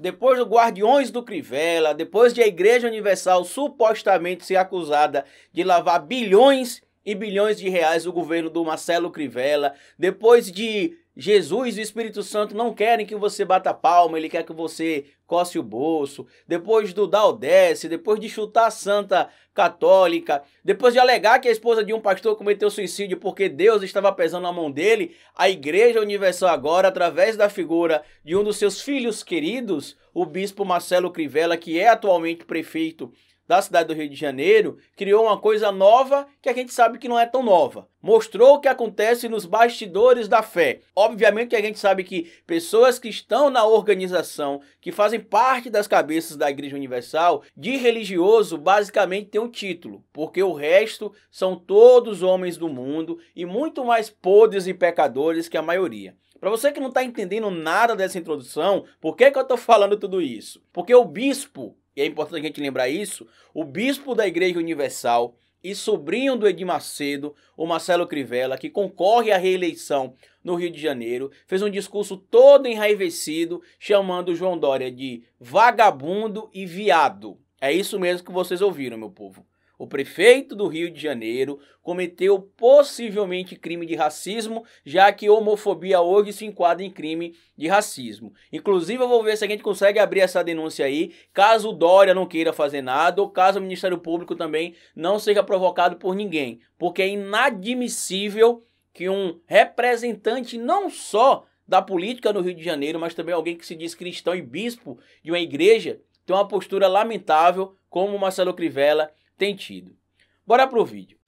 depois do Guardiões do Crivella, depois de a Igreja Universal supostamente ser acusada de lavar bilhões e bilhões de reais o governo do Marcelo Crivella, depois de Jesus e o Espírito Santo não querem que você bata palma, ele quer que você coce o bolso. Depois do dar o desce, depois de chutar a santa católica, depois de alegar que a esposa de um pastor cometeu suicídio porque Deus estava pesando a mão dele, a Igreja Universal agora, através da figura de um dos seus filhos queridos, o bispo Marcelo Crivella, que é atualmente prefeito da cidade do Rio de Janeiro criou uma coisa nova que a gente sabe que não é tão nova. Mostrou o que acontece nos bastidores da fé. Obviamente que a gente sabe que pessoas que estão na organização, que fazem parte das cabeças da Igreja Universal, de religioso basicamente tem um título, porque o resto são todos homens do mundo e muito mais podres e pecadores que a maioria. Para você que não está entendendo nada dessa introdução, por que, que eu estou falando tudo isso? Porque o bispo e é importante a gente lembrar isso, o bispo da Igreja Universal e sobrinho do Edir Macedo, o Marcelo Crivella, que concorre à reeleição no Rio de Janeiro, fez um discurso todo enraivecido, chamando João Dória de vagabundo e viado. É isso mesmo que vocês ouviram, meu povo o prefeito do Rio de Janeiro cometeu possivelmente crime de racismo, já que homofobia hoje se enquadra em crime de racismo. Inclusive, eu vou ver se a gente consegue abrir essa denúncia aí, caso o Dória não queira fazer nada, ou caso o Ministério Público também não seja provocado por ninguém, porque é inadmissível que um representante não só da política no Rio de Janeiro, mas também alguém que se diz cristão e bispo de uma igreja, tenha uma postura lamentável como Marcelo Crivella tem tido. Bora pro vídeo.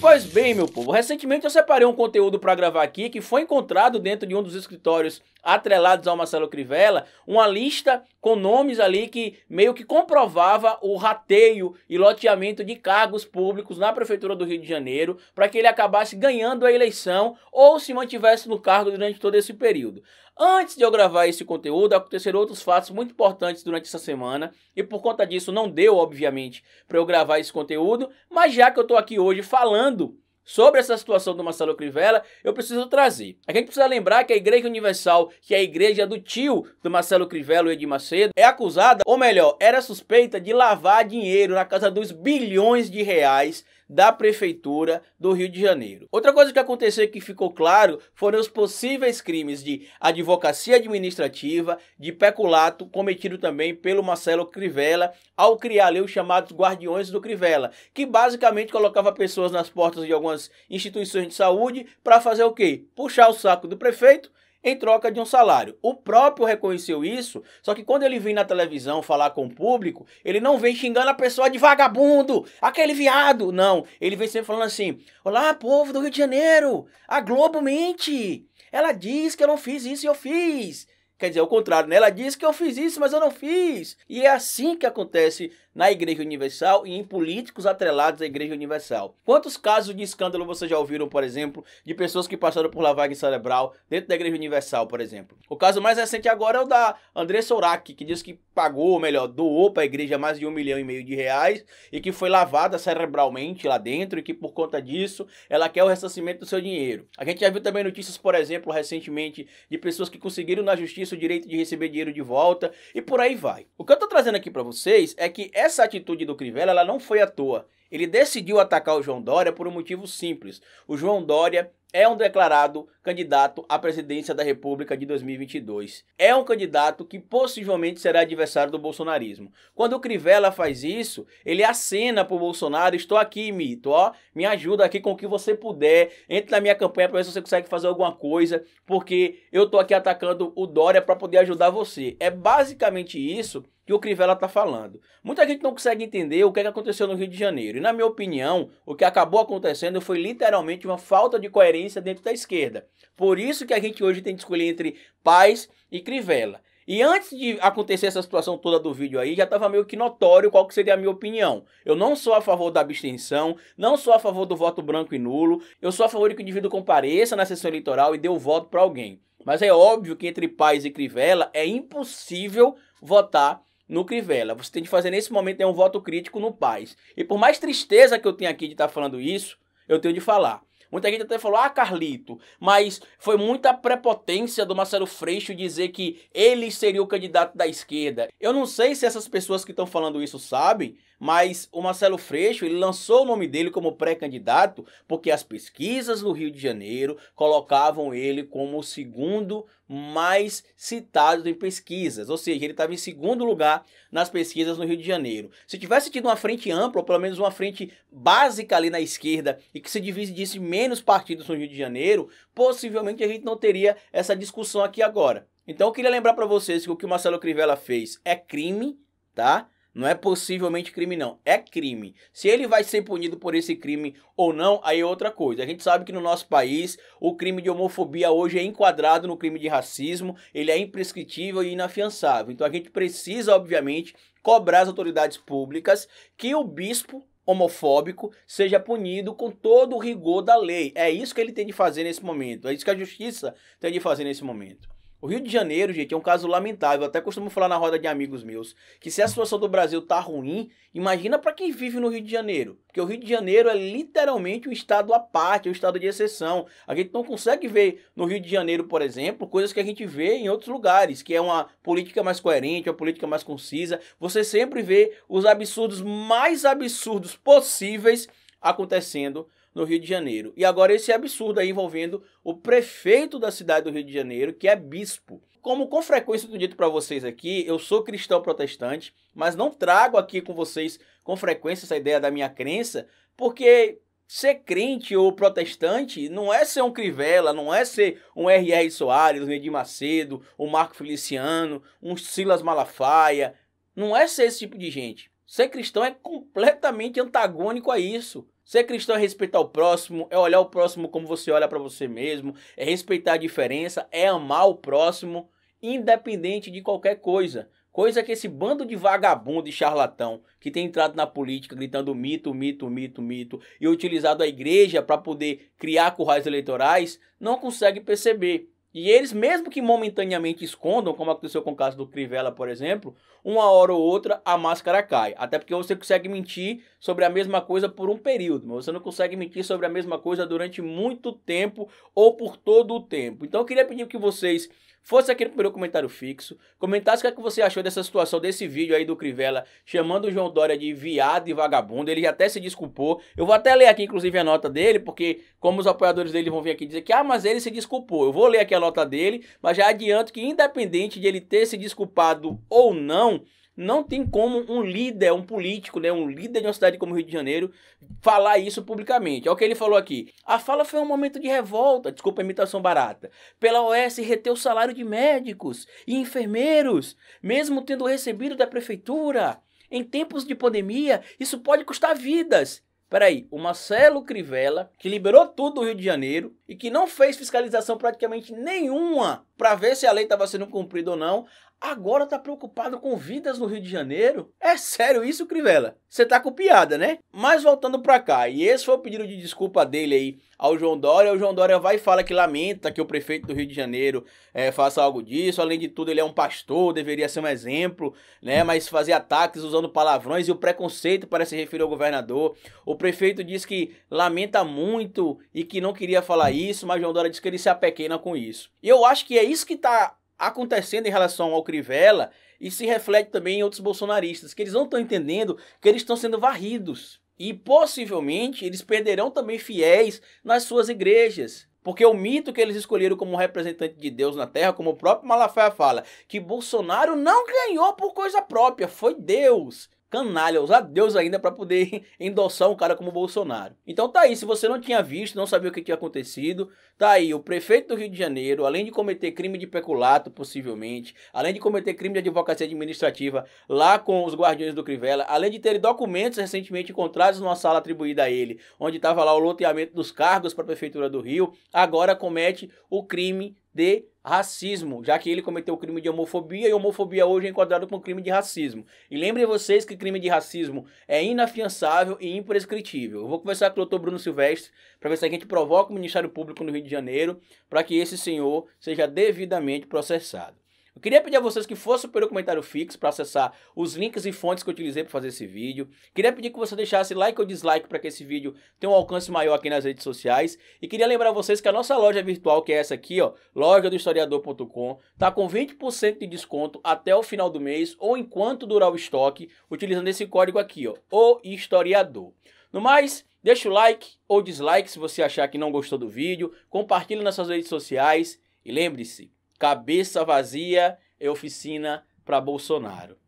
Pois bem, meu povo, recentemente eu separei um conteúdo para gravar aqui que foi encontrado dentro de um dos escritórios atrelados ao Marcelo Crivella, uma lista com nomes ali que meio que comprovava o rateio e loteamento de cargos públicos na prefeitura do Rio de Janeiro, para que ele acabasse ganhando a eleição ou se mantivesse no cargo durante todo esse período. Antes de eu gravar esse conteúdo, aconteceram outros fatos muito importantes durante essa semana e por conta disso não deu, obviamente, para eu gravar esse conteúdo, mas já que eu estou aqui hoje falando falando sobre essa situação do Marcelo Crivella, eu preciso trazer. A gente precisa lembrar que a Igreja Universal, que é a igreja do tio do Marcelo Crivella e Edir Macedo, é acusada, ou melhor, era suspeita de lavar dinheiro na casa dos bilhões de reais da Prefeitura do Rio de Janeiro. Outra coisa que aconteceu e que ficou claro foram os possíveis crimes de advocacia administrativa, de peculato, cometido também pelo Marcelo Crivella, ao criar ali os chamados Guardiões do Crivella, que basicamente colocava pessoas nas portas de algumas instituições de saúde para fazer o quê? Puxar o saco do prefeito em troca de um salário. O próprio reconheceu isso, só que quando ele vem na televisão falar com o público, ele não vem xingando a pessoa de vagabundo, aquele viado, não. Ele vem sempre falando assim: Olá, povo do Rio de Janeiro, a Globo mente. Ela diz que eu não fiz isso e eu fiz. Quer dizer, o contrário, né? Ela diz que eu fiz isso, mas eu não fiz. E é assim que acontece na Igreja Universal e em políticos atrelados à Igreja Universal. Quantos casos de escândalo vocês já ouviram, por exemplo, de pessoas que passaram por lavagem cerebral dentro da Igreja Universal, por exemplo? O caso mais recente agora é o da Andressa Urach, que diz que pagou, ou melhor, doou para a igreja mais de um milhão e meio de reais e que foi lavada cerebralmente lá dentro e que por conta disso ela quer o ressarcimento do seu dinheiro. A gente já viu também notícias, por exemplo, recentemente de pessoas que conseguiram na justiça o direito de receber dinheiro de volta e por aí vai. O que eu estou trazendo aqui para vocês é que essa atitude do Crivella ela não foi à toa. Ele decidiu atacar o João Dória por um motivo simples. O João Dória é um declarado candidato à presidência da República de 2022. É um candidato que possivelmente será adversário do bolsonarismo. Quando o Crivella faz isso, ele acena para o Bolsonaro: estou aqui, mito, ó, me ajuda aqui com o que você puder, entre na minha campanha para ver se você consegue fazer alguma coisa, porque eu estou aqui atacando o Dória para poder ajudar você. É basicamente isso que o Crivella está falando. Muita gente não consegue entender o que, é que aconteceu no Rio de Janeiro. E, na minha opinião, o que acabou acontecendo foi literalmente uma falta de coerência dentro da esquerda. Por isso que a gente hoje tem que escolher entre Paz e Crivella. E antes de acontecer essa situação toda do vídeo aí, já estava meio que notório qual que seria a minha opinião. Eu não sou a favor da abstenção, não sou a favor do voto branco e nulo, eu sou a favor de que o indivíduo compareça na sessão eleitoral e dê o voto para alguém. Mas é óbvio que entre Paz e Crivella é impossível votar no Crivella. Você tem de fazer nesse momento é um voto crítico no Paz. E por mais tristeza que eu tenha aqui de estar tá falando isso, eu tenho de falar. Muita gente até falou, ah, Carlito, mas foi muita prepotência do Marcelo Freixo dizer que ele seria o candidato da esquerda. Eu não sei se essas pessoas que estão falando isso sabem, mas o Marcelo Freixo ele lançou o nome dele como pré-candidato porque as pesquisas do Rio de Janeiro colocavam ele como o segundo mais citado em pesquisas, ou seja, ele estava em segundo lugar nas pesquisas no Rio de Janeiro. Se tivesse tido uma frente ampla, ou pelo menos uma frente básica ali na esquerda e que se dividisse menos partidos no Rio de Janeiro, possivelmente a gente não teria essa discussão aqui agora. Então eu queria lembrar para vocês que o que o Marcelo Crivella fez é crime, tá? Não é possivelmente crime, não. É crime. Se ele vai ser punido por esse crime ou não, aí é outra coisa. A gente sabe que no nosso país o crime de homofobia hoje é enquadrado no crime de racismo, ele é imprescritível e inafiançável. Então a gente precisa, obviamente, cobrar as autoridades públicas que o bispo homofóbico seja punido com todo o rigor da lei. É isso que ele tem de fazer nesse momento. É isso que a justiça tem de fazer nesse momento. O Rio de Janeiro, gente, é um caso lamentável. Eu até costumo falar na roda de amigos meus que se a situação do Brasil tá ruim, imagina para quem vive no Rio de Janeiro. Porque o Rio de Janeiro é literalmente um estado à parte, é um estado de exceção. A gente não consegue ver no Rio de Janeiro, por exemplo, coisas que a gente vê em outros lugares, que é uma política mais coerente, uma política mais concisa. Você sempre vê os absurdos mais absurdos possíveis acontecendo no Rio de Janeiro. E agora esse absurdo aí envolvendo o prefeito da cidade do Rio de Janeiro, que é bispo. Como com frequência eu tenho dito para vocês aqui, eu sou cristão protestante, mas não trago aqui com vocês com frequência essa ideia da minha crença, porque ser crente ou protestante não é ser um Crivella, não é ser um R.R. Soares, um Edir Macedo, um Marco Feliciano, um Silas Malafaia. Não é ser esse tipo de gente. Ser cristão é completamente antagônico a isso. Ser cristão é respeitar o próximo, é olhar o próximo como você olha para você mesmo, é respeitar a diferença, é amar o próximo, independente de qualquer coisa. Coisa que esse bando de vagabundo e charlatão que tem entrado na política gritando mito, mito, mito, mito e utilizado a igreja para poder criar currais eleitorais não consegue perceber. E eles, mesmo que momentaneamente escondam, como aconteceu com o caso do Crivella, por exemplo, uma hora ou outra a máscara cai. Até porque você consegue mentir sobre a mesma coisa por um período, mas você não consegue mentir sobre a mesma coisa durante muito tempo ou por todo o tempo. Então eu queria pedir que vocês fosse aqui no primeiro comentário fixo, comentasse o é que, você achou dessa situação, desse vídeo aí do Crivella chamando o João Dória de viado e vagabundo, ele já até se desculpou, eu vou até ler aqui inclusive a nota dele, porque como os apoiadores dele vão vir aqui dizer que, ah, mas ele se desculpou, eu vou ler aqui a nota dele, mas já adianto que independente de ele ter se desculpado ou não, não tem como um líder, um político, né, um líder de uma cidade como o Rio de Janeiro, falar isso publicamente. Olha é o que ele falou aqui. A fala foi um momento de revolta, desculpa a imitação barata, pela OS reter o salário de médicos e enfermeiros, mesmo tendo recebido da prefeitura. Em tempos de pandemia, isso pode custar vidas. Peraí, o Marcelo Crivella, que liberou tudo do Rio de Janeiro e que não fez fiscalização praticamente nenhuma para ver se a lei estava sendo cumprida ou não, Agora tá preocupado com vidas no Rio de Janeiro? É sério isso, Crivella? Você tá com piada, né? Mas voltando pra cá, e esse foi o pedido de desculpa dele aí ao João Dória. O João Dória vai e fala que lamenta que o prefeito do Rio de Janeiro é, faça algo disso. Além de tudo, ele é um pastor, deveria ser um exemplo, né? Mas fazer ataques usando palavrões e o preconceito para se referir ao governador. O prefeito diz que lamenta muito e que não queria falar isso, mas João Dória diz que ele se apequena com isso. E eu acho que é isso que tá acontecendo em relação ao Crivella e se reflete também em outros bolsonaristas, que eles não estão entendendo que eles estão sendo varridos. E possivelmente eles perderão também fiéis nas suas igrejas. Porque o mito que eles escolheram como representante de Deus na Terra, como o próprio Malafaia fala, que Bolsonaro não ganhou por coisa própria, foi Deus canalha, usar Deus ainda para poder endossar um cara como Bolsonaro. Então tá aí, se você não tinha visto, não sabia o que tinha acontecido, tá aí, o prefeito do Rio de Janeiro, além de cometer crime de peculato, possivelmente, além de cometer crime de advocacia administrativa lá com os guardiões do Crivella, além de ter documentos recentemente encontrados numa sala atribuída a ele, onde estava lá o loteamento dos cargos para a prefeitura do Rio, agora comete o crime de racismo, já que ele cometeu o crime de homofobia e homofobia hoje é enquadrado como crime de racismo. E lembrem vocês que crime de racismo é inafiançável e imprescritível. Eu vou conversar com o doutor Bruno Silvestre para ver se a gente provoca o Ministério Público no Rio de Janeiro para que esse senhor seja devidamente processado. Eu queria pedir a vocês que fossem pelo comentário fixo para acessar os links e fontes que eu utilizei para fazer esse vídeo. Queria pedir que você deixasse like ou dislike para que esse vídeo tenha um alcance maior aqui nas redes sociais. E queria lembrar vocês que a nossa loja virtual, que é essa aqui, ó, loja do historiador.com, tá com 20% de desconto até o final do mês ou enquanto durar o estoque, utilizando esse código aqui, ó, o historiador. No mais, deixa o like ou dislike se você achar que não gostou do vídeo, compartilhe nas suas redes sociais e lembre-se, Cabeça vazia é oficina para Bolsonaro.